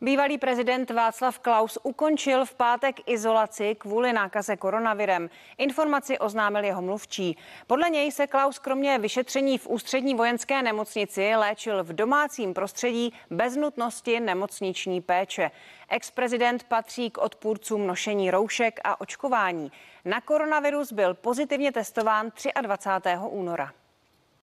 Bývalý prezident Václav Klaus ukončil v pátek izolaci kvůli nákaze koronavirem. Informaci oznámil jeho mluvčí. Podle něj se Klaus kromě vyšetření v ústřední vojenské nemocnici léčil v domácím prostředí bez nutnosti nemocniční péče. Ex-prezident patří k odpůrcům nošení roušek a očkování. Na koronavirus byl pozitivně testován 23. února.